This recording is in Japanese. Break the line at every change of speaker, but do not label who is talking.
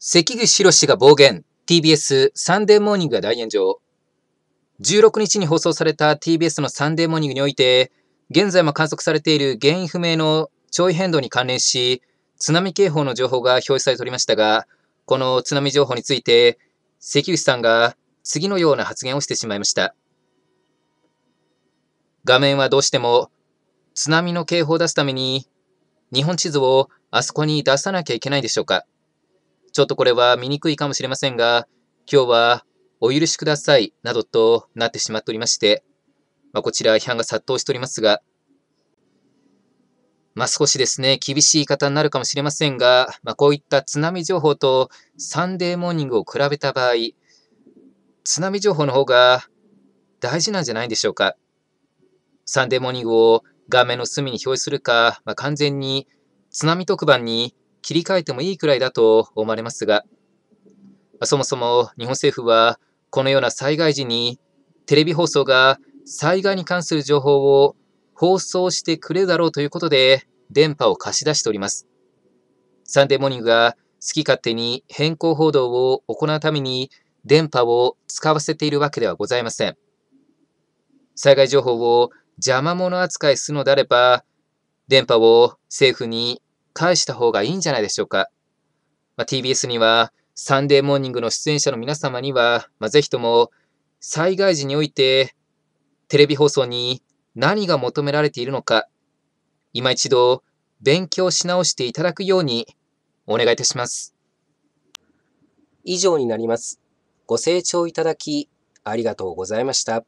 関口博が暴言 TBS サンデーモーニングが大炎上16日に放送された TBS のサンデーモーニングにおいて現在も観測されている原因不明の潮位変動に関連し津波警報の情報が表示されておりましたがこの津波情報について関口さんが次のような発言をしてしまいました画面はどうしても津波の警報を出すために日本地図をあそこに出さなきゃいけないでしょうかちょっとこれは見にくいかもしれませんが、今日はお許しくださいなどとなってしまっておりまして、まあ、こちら批判が殺到しておりますが、まあ、少しですね、厳しい言い方になるかもしれませんが、まあ、こういった津波情報とサンデーモーニングを比べた場合、津波情報の方が大事なんじゃないでしょうか。サンデーモーニングを画面の隅に表示するか、まあ、完全に津波特番に切り替えてもいいくらいだと思われますが、そもそも日本政府はこのような災害時にテレビ放送が災害に関する情報を放送してくれるだろうということで電波を貸し出しております。サンデーモーニングが好き勝手に変更報道を行うために電波を使わせているわけではございません。災害情報を邪魔者扱いするのであれば、電波を政府に返した方がいいんじゃないでしょうか。まあ、TBS には、サンデーモーニングの出演者の皆様には、まあ、ぜとも、災害時において、テレビ放送に何が求められているのか、今一度、勉強し直していただくように、お願いいたします。
以上になります。ご清聴いただき、ありがとうございました。